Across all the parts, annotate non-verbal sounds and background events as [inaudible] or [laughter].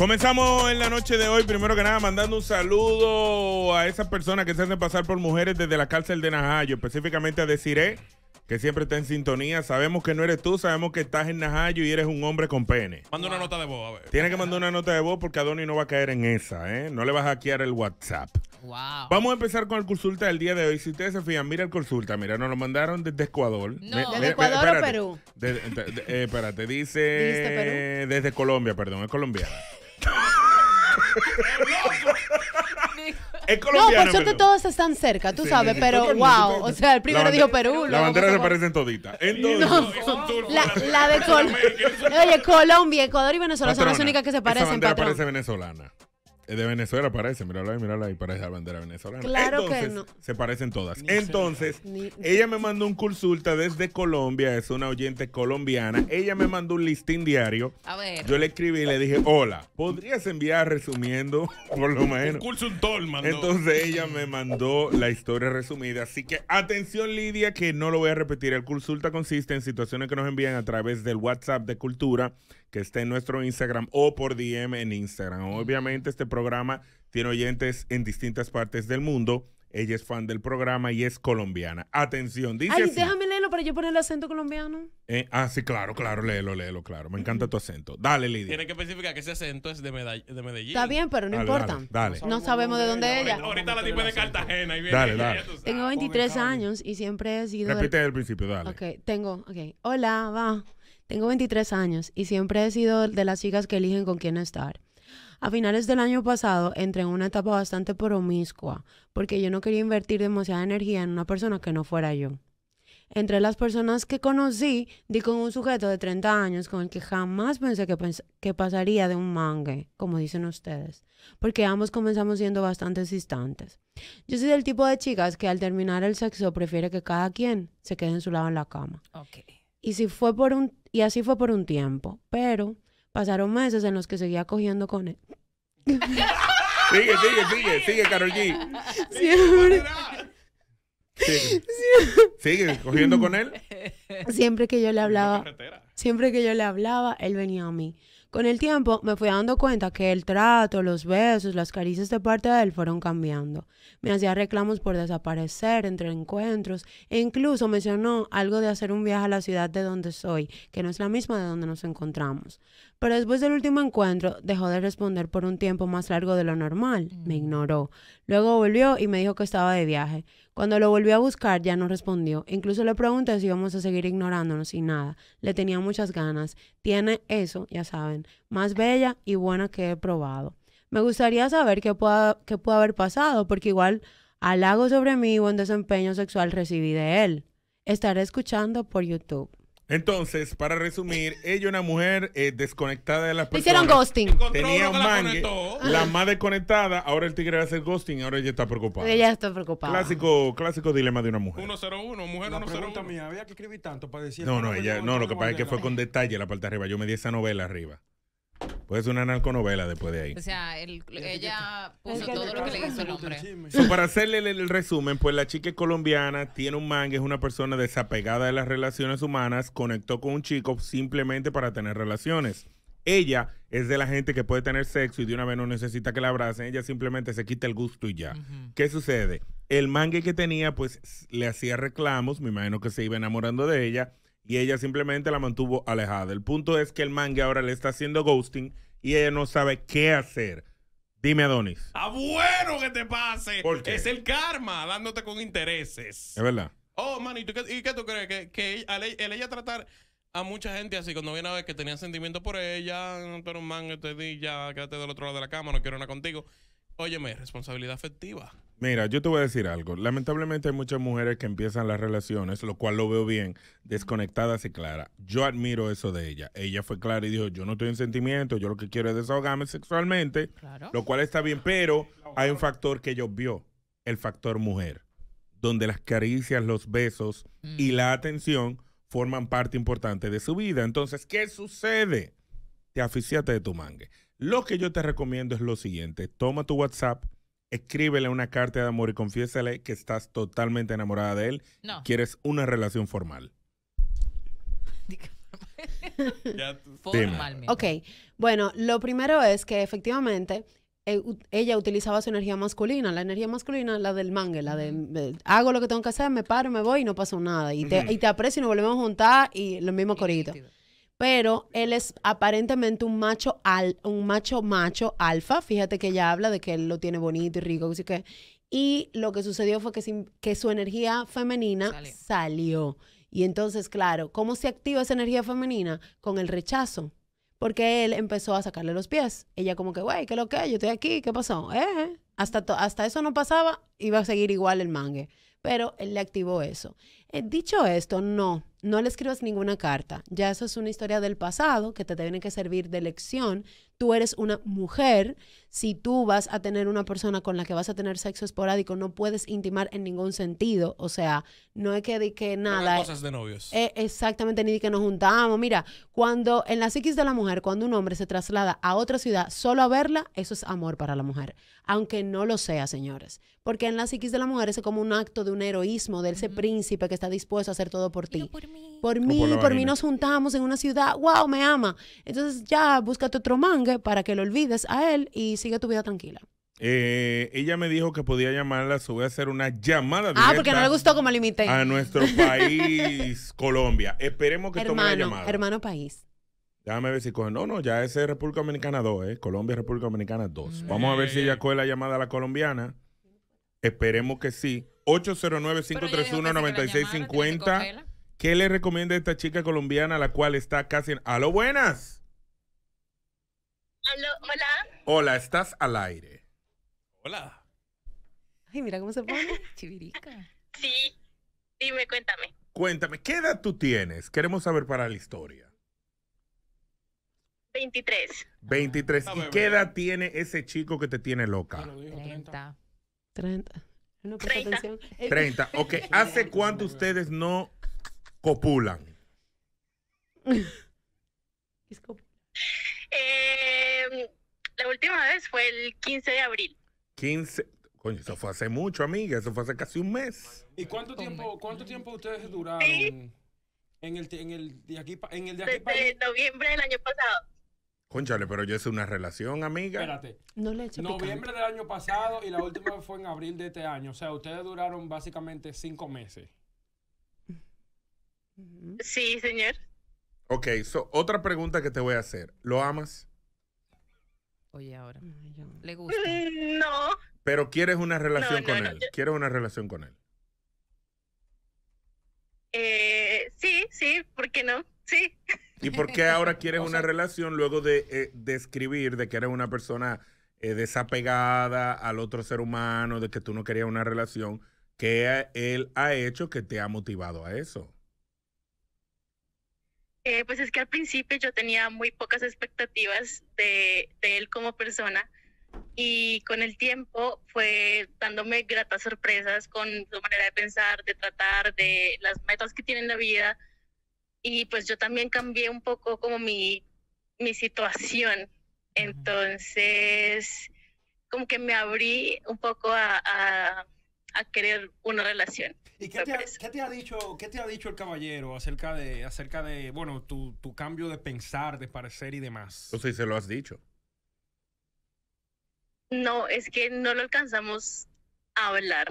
Comenzamos en la noche de hoy, primero que nada, mandando un saludo a esas personas que se hacen pasar por mujeres desde la cárcel de Najayo, específicamente a Desire, que siempre está en sintonía. Sabemos que no eres tú, sabemos que estás en Najayo y eres un hombre con pene. Manda una nota de voz, a ver. Tienes que mandar una nota de voz porque Adoni no va a caer en esa, ¿eh? No le vas a hackear el WhatsApp. Wow. Vamos a empezar con el consulta del día de hoy. Si ustedes se fijan, mira el consulta. Mira, nos lo mandaron desde Ecuador. No. ¿Desde Ecuador o Perú? De, eh, espérate, dice... Perú? Desde Colombia, perdón, es colombiana. No, por suerte todos están cerca, tú sabes, pero wow. O sea, el primero dijo Perú. La bandera se parecen todita. todita no, la, de Colombia. Oye, Colombia, Ecuador y Venezuela son las únicas que se parecen. La bandera parece venezolana. Eh, de Venezuela parece, mírala ahí, mírala ahí, parece la bandera venezolana. Claro que no. Se parecen todas. Entonces, ella me mandó un consulta desde Colombia, es una oyente colombiana. Ella me mandó un listín diario. A ver. Yo le escribí y le dije, hola, ¿podrías enviar resumiendo, [laughs] por lo menos? Un mandó. Entonces ella me mandó la historia resumida. Así que atención, Lidia, que no lo voy a repetir. El consulta consiste en situaciones que nos envían a través del WhatsApp de Cultura que esté en nuestro Instagram o por DM en Instagram. Obviamente este programa tiene oyentes en distintas partes del mundo. Ella es fan del programa y es colombiana. Atención, dice. Ay, déjame leerlo para yo poner el acento colombiano. Eh, ah, sí, claro, claro, léelo, léelo, claro. Me encanta tu acento. Dale, Lidia. Tiene que especificar que ese acento es de, Medellín. Está bien, pero no importa. Dale, No sabemos de dónde es ella. Ahorita, la tipa de Cartagena. dale, dale. Tengo 23 años y siempre he sido. Repite desde el principio, dale. Ok, tengo. Ok. Hola, va. Tengo 23 años y siempre he sido de las chicas que eligen con quién estar. A finales del año pasado entré en una etapa bastante promiscua, porque yo no quería invertir demasiada energía en una persona que no fuera yo. Entre las personas que conocí, di con un sujeto de 30 años con el que jamás pensé que, pasaría de un mangue, como dicen ustedes, porque ambos comenzamos siendo bastante distantes. Yo soy del tipo de chicas que al terminar el sexo prefiere que cada quien se quede en su lado en la cama. Ok. Y, si fue por un, y así fue por un tiempo, pero pasaron meses en los que seguía cogiendo con él. sigue, sigue, sigue, sigue, Carol G. Siempre. Sigue. sigue cogiendo con él. Siempre que yo le hablaba, siempre que yo le hablaba, él venía a mí. Con el tiempo me fui dando cuenta que el trato, los besos, las caricias de parte de él fueron cambiando. Me hacía reclamos por desaparecer entre encuentros e incluso mencionó algo de hacer un viaje a la ciudad de donde soy, que no es la misma de donde nos encontramos. Pero después del último encuentro dejó de responder por un tiempo más largo de lo normal. Me mm. ignoró. Luego volvió y me dijo que estaba de viaje. Cuando lo volví a buscar ya no respondió. Incluso le pregunté si íbamos a seguir ignorándonos y nada. Le tenía muchas ganas. Tiene eso, ya saben, más bella y buena que he probado. Me gustaría saber qué, pueda, haber pasado, porque igual halago sobre mí y buen desempeño sexual recibí de él. Estaré escuchando por YouTube. Entonces, para resumir, ella una mujer eh, desconectada de las personas. Hicieron ghosting. Tenía un mangue, la, más desconectada, ahora el tigre va a hacer ghosting, y ahora ella está preocupada. Ella está preocupada. Clásico, clásico dilema de una mujer. 101, mujer uno 101. 1 había que escribir tanto para decir No, no, ella, no, lo que pasa es que fue con detalle la parte de arriba. Yo me di esa novela arriba. Pues es una narconovela después de ahí. O sea, ella puso todo lo que le hizo el hombre. para hacerle el, resumen, pues la chica colombiana, tiene un mangue, es una persona desapegada de las relaciones humanas, conectó con un chico simplemente para tener relaciones. Ella es de la gente que puede tener sexo y de una vez no necesita que la abracen, ella simplemente se quita el gusto y ya. ¿Qué sucede? El mangue que tenía, pues le hacía reclamos, me imagino que se iba enamorando de ella y ella simplemente la mantuvo alejada. El punto es que el manga ahora le está haciendo ghosting y ella no sabe qué hacer. Dime, Adonis. ¡Ah, bueno que te pase! ¿Por Es el karma dándote con intereses. Es verdad. Oh, man, ¿y, qué tú crees? Que, e, ella tratar a mucha gente así, cuando viene a ver que tenía sentimiento por ella, pero man, te di, ya, quédate del otro lado de la cama, no quiero nada contigo. Óyeme, responsabilidad afectiva. Mira, yo te voy a decir algo. Lamentablemente hay muchas mujeres que empiezan las relaciones, lo cual lo veo bien, desconectadas y claras. Yo admiro eso de ella. Ella fue clara y dijo, yo no estoy en sentimiento, yo lo que quiero es desahogarme sexualmente, lo cual está bien, pero hay un factor que yo vio, el factor mujer, donde las caricias, los besos y mm. la atención forman parte importante de su vida. Entonces, ¿qué sucede? Te aficiate de tu mangue. Lo que yo te recomiendo es lo siguiente, toma tu WhatsApp escríbele una carta de amor y confiésale que estás totalmente enamorada de él. No. Quieres una relación formal. [laughs] Formalmente. Ok, bueno, lo primero es que efectivamente eh, ella utilizaba su energía masculina, la energía masculina la del mangue, la de, hago lo que tengo que hacer, me paro, me voy y no pasa nada. Y te, y te aprecio y nos volvemos a juntar y los mismos corito pero él es aparentemente un macho al, un macho macho alfa. Fíjate que ella habla de que él lo tiene bonito y rico, así que y lo que sucedió fue que, sin, que su energía femenina salió. Y entonces, claro, ¿cómo se activa esa energía femenina? Con el rechazo. Porque él empezó a sacarle los pies. Ella como que, güey, ¿qué es lo que? Yo estoy aquí, ¿qué pasó? Eh, hasta, hasta eso no pasaba, iba a seguir igual el mangue. Pero él le activó eso. Eh, dicho esto, no, no le escribas ninguna carta. Ya eso es una historia del pasado que te tiene que servir de lección. Tú eres una mujer. Si tú vas a tener una persona con la que vas a tener sexo esporádico, no puedes intimar en ningún sentido. O sea, no es que nada. No cosas de novios. Eh, exactamente, ni de que nos juntamos. Mira, cuando en la psiquis de la mujer, cuando un hombre se traslada a otra ciudad solo a verla, eso es amor para la mujer. Aunque no lo sea, señores. Porque en la psiquis de la mujer es como un acto de un heroísmo, de ese príncipe que está dispuesto a hacer todo por ti. Por mí, por mí, nos juntamos en una ciudad, wow, me ama. Entonces ya búscate otro mangue para que lo olvides a él y sigue tu vida tranquila. Eh, ella me dijo que podía llamarla, Se voy a hacer una llamada ah, directa. Ah, porque no le gustó como limité. A nuestro [laughs] país, Colombia. Esperemos que tome la llamada. Hermano país. Déjame ver si coge. No, no, ya ese es República Dominicana 2, ¿eh? Colombia, República Dominicana 2. Vamos a ver si mm. ella coge la llamada a la colombiana. Esperemos que sí. 809-531-9650. ¿Qué le recomienda esta chica colombiana, la cual está casi en... ¡Aló, buenas! ¿Aló, hola. Hola, estás al aire. Hola. Ay, mira cómo se pone, [laughs] chivirica. Sí, dime, cuéntame. Cuéntame, ¿qué edad tú tienes? Queremos saber para la historia. 23. 23. Ah, ¿Y qué edad tiene ese chico que te tiene loca? 30. 30. 30. [laughs] ¿hace cuánto ustedes no copulan? Eh, la última vez fue el 15 de abril. 15, coño, eso fue hace mucho, amiga, eso fue hace casi un mes. ¿Y cuánto tiempo, cuánto tiempo ustedes duraron? En el, en el de aquí, en el de aquí Desde para... noviembre del año pasado. Conchale, pero yo hice una relación, amiga. Espérate. No le Noviembre del año pasado y la última fue en abril de este año. O sea, ustedes duraron básicamente cinco meses. Sí, señor. Ok, so, otra pregunta que te voy a hacer. ¿Lo amas? Oye, ahora. ¿Le gusta? Mm, no. Pero quieres una relación con él. ¿Quieres una relación con él? Eh, sí, sí, ¿por qué no? Sí. ¿Y por qué ahora quieres [laughs] una relación luego de eh, describir de que eres una persona eh, desapegada al otro ser humano, de que tú no querías una relación? ¿Qué él ha hecho que te ha motivado a eso? Eh, pues es que al principio yo tenía muy pocas expectativas de, de él como persona y con el tiempo fue dándome gratas sorpresas con su manera de pensar, de tratar, de las metas que tiene en la vida y pues yo también cambié un poco como mi, situación. Entonces, como que me abrí un poco a, querer una relación. ¿Y qué te, ha, dicho, qué te ha dicho el caballero acerca de, acerca de bueno, tu, tu cambio de pensar, de parecer y demás? No sé si se lo has dicho. No, es que no lo alcanzamos a hablar.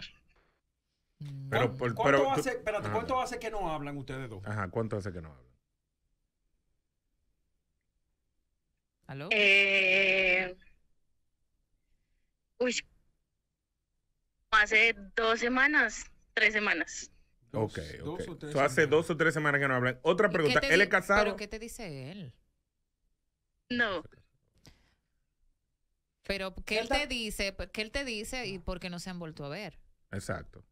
Mm. Pero, por, ¿Cuánto, hace, que no hablan ustedes dos? Ajá, ¿cuánto hace que no hablan? ¿Aló? Eh, hace dos semanas, tres semanas. ok, hace dos o tres semanas que no hablan. Otra pregunta, ¿él es casado? ¿Pero qué te dice él? No. Pero, ¿qué te dice? ¿Qué él te dice y por qué no se han vuelto a ver? Exacto.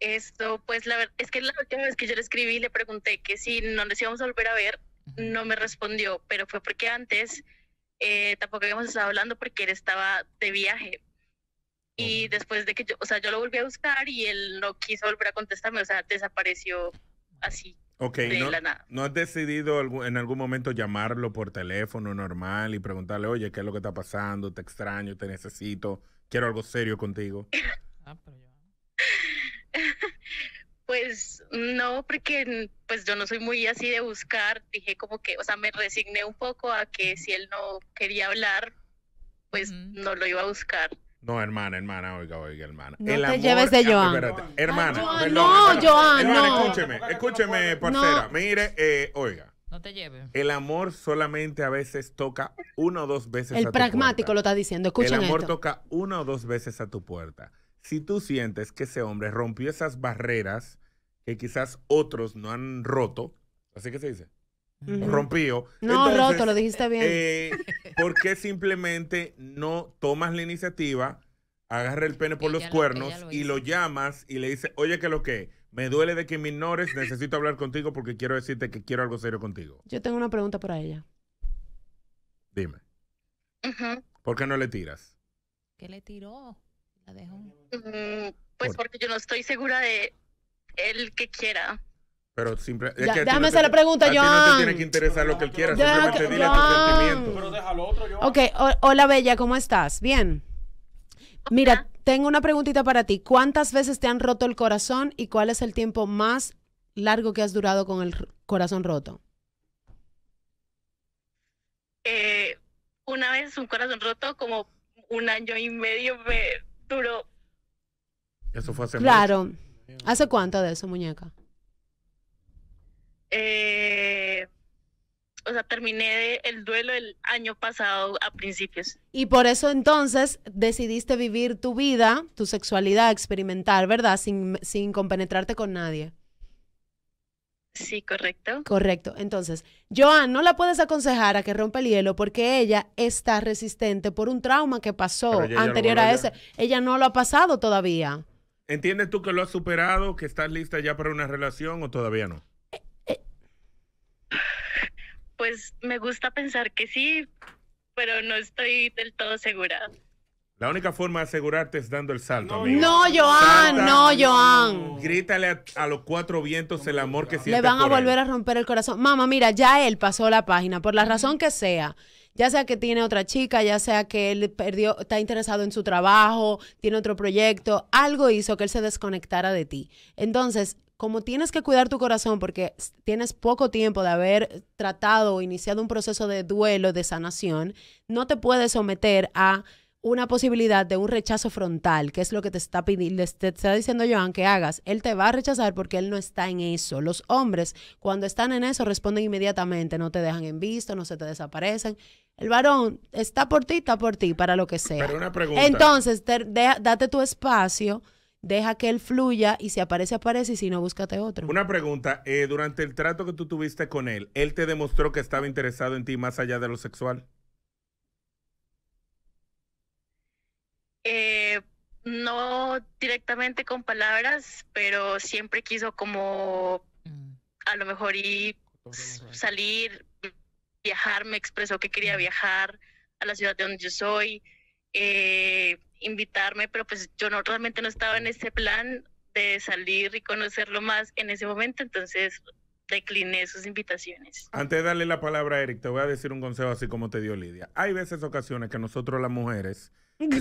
Esto, pues la verdad, es que la última vez que yo le escribí le pregunté que si no nos íbamos a volver a ver, no me respondió, pero fue porque antes eh, tampoco habíamos estado hablando porque él estaba de viaje. Y después de que yo, o sea, yo lo volví a buscar y él no quiso volver a contestarme, o sea, desapareció así. Ok, no, ¿no has decidido en algún momento llamarlo por teléfono normal y preguntarle, oye, ¿qué es lo que está pasando? Te extraño, te necesito, quiero algo serio contigo. ah, pero yo... Pues no, porque pues yo no soy muy así de buscar, dije como que, o sea, me resigné un poco a que si él no quería hablar, pues no lo iba a buscar. No, hermana, hermana, oiga, oiga, hermana. No te lleves de Joan. hermana. no, Joan, no. Escúcheme, escúcheme, parcera. Mire, eh, oiga. No te lleves. El amor solamente a veces toca una o dos veces a tu puerta. El pragmático lo está diciendo, escuchen El amor toca una o dos veces a tu puerta si tú sientes que ese hombre rompió esas barreras que quizás otros no han roto, así que se dice, rompió. No, roto, lo dijiste bien. Eh, ¿Por qué simplemente no tomas la iniciativa, agarra el pene por los cuernos y lo llamas y le dices, oye, que lo que me duele de que me ignores, necesito hablar contigo porque quiero decirte que quiero algo serio contigo. Yo tengo una pregunta para ella. Dime. ¿Por qué no le tiras? ¿Qué le tiró? Mm, pues porque yo no estoy segura de el que quiera. Pero siempre. déjame hacer la pregunta, no te tiene que interesar lo que él quiera, simplemente dile tu Pero déjalo otro, Ok, hola Bella, ¿cómo estás? Bien. Mira, tengo una preguntita para ti. ¿Cuántas veces te han roto el corazón y cuál es el tiempo más largo que has durado con el corazón roto? Eh, una vez un corazón roto, como un año y medio me eso fue hace Claro. ¿Hace cuánto de eso, muñeca? Eh, o sea, terminé el duelo el año pasado a principios. Y por eso entonces decidiste vivir tu vida, tu sexualidad, experimentar, ¿verdad? Sin, sin compenetrarte con nadie. Sí, correcto. Correcto. Entonces, Joan, no la puedes aconsejar a que rompa el hielo porque ella está resistente por un trauma que pasó anterior a ese. Ella no lo ha pasado todavía. ¿Entiendes tú que lo has superado, que estás lista ya para una relación o todavía no? Eh, eh. Pues me gusta pensar que sí, pero no estoy del todo segura. La única forma de asegurarte es dando el salto. No, amigo. no Joan, no, Joan. Grítale a, los cuatro vientos el amor que sientes. Le van a volver a romper el corazón. Mamá, mira, ya él pasó la página, por la razón que sea. Ya sea que tiene otra chica, ya sea que él perdió, está interesado en su trabajo, tiene otro proyecto, algo hizo que él se desconectara de ti. Entonces, como tienes que cuidar tu corazón porque tienes poco tiempo de haber tratado o iniciado un proceso de duelo, de sanación, no te puedes someter a una posibilidad de un rechazo frontal, que es lo que te está pidiendo, te está diciendo Joan que hagas, él te va a rechazar porque él no está en eso. Los hombres, cuando están en eso, responden inmediatamente, no te dejan en visto, no se te desaparecen. El varón está por ti, está por ti, para lo que sea. Pero una pregunta. Entonces, date tu espacio, deja que él fluya y si aparece, aparece y si no, búscate otro. Una pregunta, eh, durante el trato que tú tuviste con él, ¿él te demostró que estaba interesado en ti más allá de lo sexual? Eh, no directamente con palabras, pero siempre quiso como mm. a lo mejor ir, salir, viajar, me expresó que quería mm. viajar a la ciudad de donde yo soy, eh, invitarme, pero pues yo no realmente no estaba en ese plan de salir y conocerlo más en ese momento, entonces decliné sus invitaciones. Antes de darle la palabra a Eric, te voy a decir un consejo así como te dio Lidia. Hay veces, ocasiones que nosotros las mujeres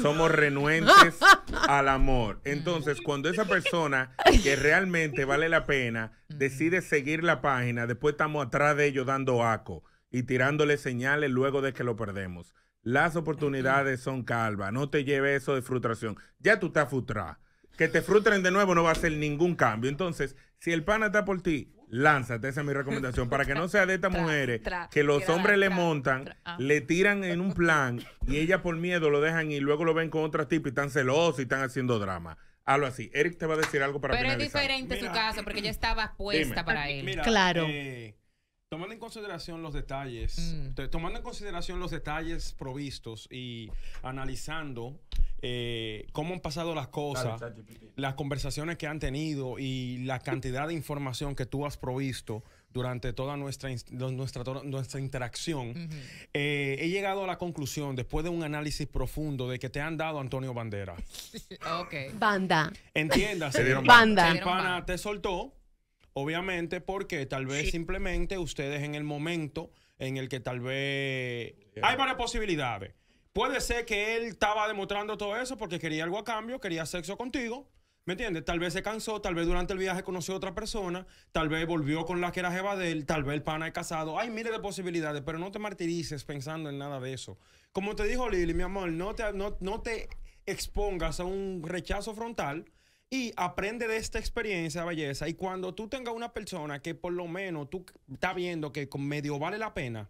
somos renuentes [laughs] al amor. Entonces, cuando esa persona que realmente vale la pena decide seguir la página, después estamos atrás de ellos dando aco y tirándole señales luego de que lo perdemos. Las oportunidades son calvas, no te lleves eso de frustración. Ya tú estás frustrada. Que te frustren de nuevo no va a hacer ningún cambio. Entonces, si el pana está por ti, Lánzate, esa es mi recomendación. Para que no sea de estas [laughs] mujeres que los hombres le montan, ah. le tiran en un plan y ella por miedo lo dejan y luego lo ven con otras tipas y están celosos y están haciendo drama. Algo así. Eric te va a decir algo para Pero es diferente su caso porque ella estaba puesta para él. Eh, claro. Tomando en consideración los detalles, mm. tomando en consideración los detalles provistos y analizando eh, cómo han pasado las cosas, las conversaciones que han tenido y la [laughs] cantidad de información que tú has provisto durante toda nuestra, nuestra, nuestra interacción, eh, he llegado a la conclusión, después de un análisis profundo, de que te han dado Antonio Bandera. [laughs] Okay. Banda. Entiéndase. Banda. El te soltó Obviamente porque tal vez simplemente ustedes en el momento en el que tal vez... Hay varias posibilidades. Puede ser que él estaba demostrando todo eso porque quería algo a cambio, quería sexo contigo. ¿Me entiendes? Tal vez se cansó, tal vez durante el viaje conoció a otra persona, tal vez volvió con la que era jeva tal vez el pana es casado. Hay miles de posibilidades, pero no te martirices pensando en nada de eso. Como te dijo Lili, mi amor, no te, no te expongas a un rechazo frontal y aprende de esta experiencia, belleza. Y cuando tú tengas una persona que por lo menos tú estás viendo que medio vale la pena,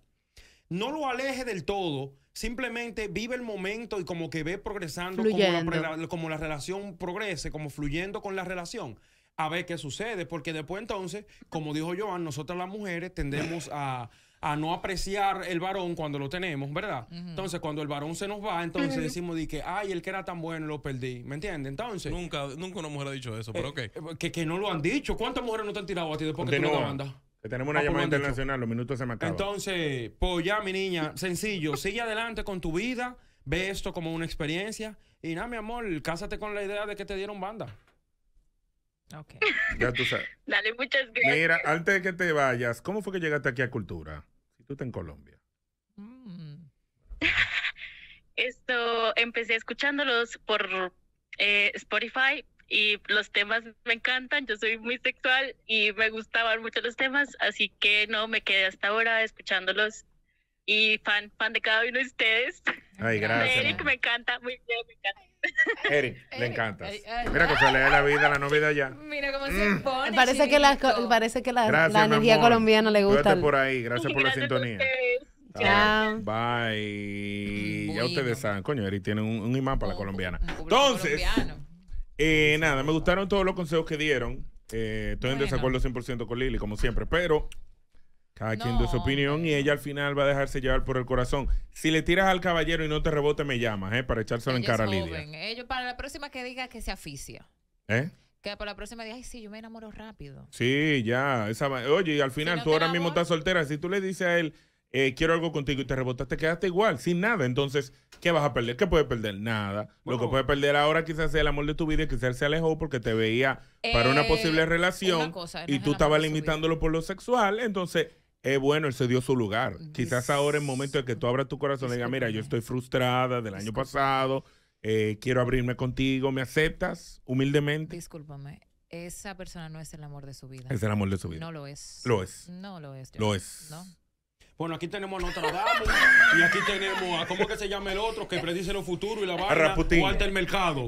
no lo aleje del todo. Simplemente vive el momento y como que ve progresando, como la, como la relación progrese, como fluyendo con la relación a ver qué sucede, porque después entonces, como dijo Joan, nosotras las mujeres tendemos a, a no apreciar el varón cuando lo tenemos, ¿verdad? Entonces, cuando el varón se nos va, entonces decimos de que, ay, el que era tan bueno lo perdí, ¿me entiendes? Entonces. Nunca, nunca una mujer ha dicho eso, pero eh, eh, Que, que, no lo han dicho. ¿Cuántas mujeres no te han tirado a ti después que tú dieron banda? Que tenemos una ah, llamada internacional, los minutos se me acaban. Entonces, pues ya, mi niña, sencillo, sigue adelante con tu vida, ve esto como una experiencia y nada, mi amor, cásate con la idea de que te dieron banda. Okay. [laughs] Ya tú sabes. Dale, muchas gracias. Mira, antes de que te vayas, ¿cómo fue que llegaste aquí a Cultura? Si tú estás en Colombia. Mm. [laughs] Esto, empecé escuchándolos por eh, Spotify y los temas me encantan. Yo soy muy sexual y me gustaban mucho los temas, así que no me quedé hasta ahora escuchándolos y fan, fan de cada uno de ustedes. Ay, [laughs] gracias. Eric me encanta, muy bien, me encanta. [laughs] Eric, le encanta. Mira cómo se le da la vida, la novedad ya. Mira cómo se pone. Parece que la, parece que la, energía colombiana le gusta. Gracias por ahí, gracias por la sintonía. Chao. Bye. Ya ustedes saben, coño, Eric tiene un, imán para la colombiana. Entonces, eh, nada, me gustaron todos los consejos que dieron. Eh, estoy en desacuerdo 100% con Lili, como siempre, pero cada quien de su opinión y ella al final va a dejarse llevar por el corazón. Si le tiras al caballero y no te rebote, me llamas, ¿eh? Para echárselo en cara a Lidia. Ellos eh, para la próxima que diga que se aficia. ¿Eh? Que para la próxima diga, ay, sí, yo me enamoro rápido. Sí, ya. Esa... Oye, y al final tú ahora mismo estás soltera. Si tú le dices a él, eh, quiero algo contigo y te rebotaste, quedaste igual, sin nada. Entonces, ¿qué vas a perder? ¿Qué puedes perder? Nada. Lo que puedes perder ahora quizás sea el amor de tu vida, quizás se alejó porque te veía para una eh, posible relación y tú estabas limitándolo por lo sexual. Entonces, bueno, él se dio su lugar. Quizás ahora es momento de que tú abras tu corazón y digas, mira, yo estoy frustrada del año pasado, eh, quiero abrirme contigo, ¿me aceptas humildemente? Discúlpame, esa persona no es el amor de su vida. Es el amor de su vida. No lo es. Lo es. No lo es. Lo es. No. Bueno, aquí tenemos a Notre Dame y aquí tenemos a, ¿cómo que se llama el otro? Que predice lo futuro y la barra, a el Mercado.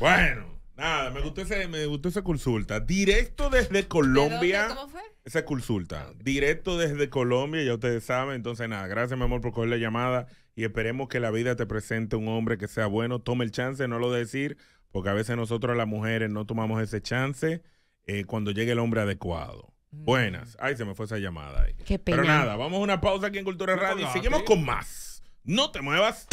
Bueno. Nada, me gustó, ese, me gustó esa consulta. Directo desde Colombia. ¿Cómo fue? Esa consulta. Ah, Directo desde Colombia, ya ustedes saben. Entonces, nada, gracias, mi amor, por coger la llamada. Y esperemos que la vida te presente un hombre que sea bueno. Tome el chance, no lo decir, porque a veces nosotros las mujeres no tomamos ese chance eh, cuando llegue el hombre adecuado. Mm. Buenas. Ay, se me fue esa llamada ahí. Qué pena. Pero nada, vamos a una pausa aquí en Cultura Radio y seguimos ¿eh? con más. No te muevas.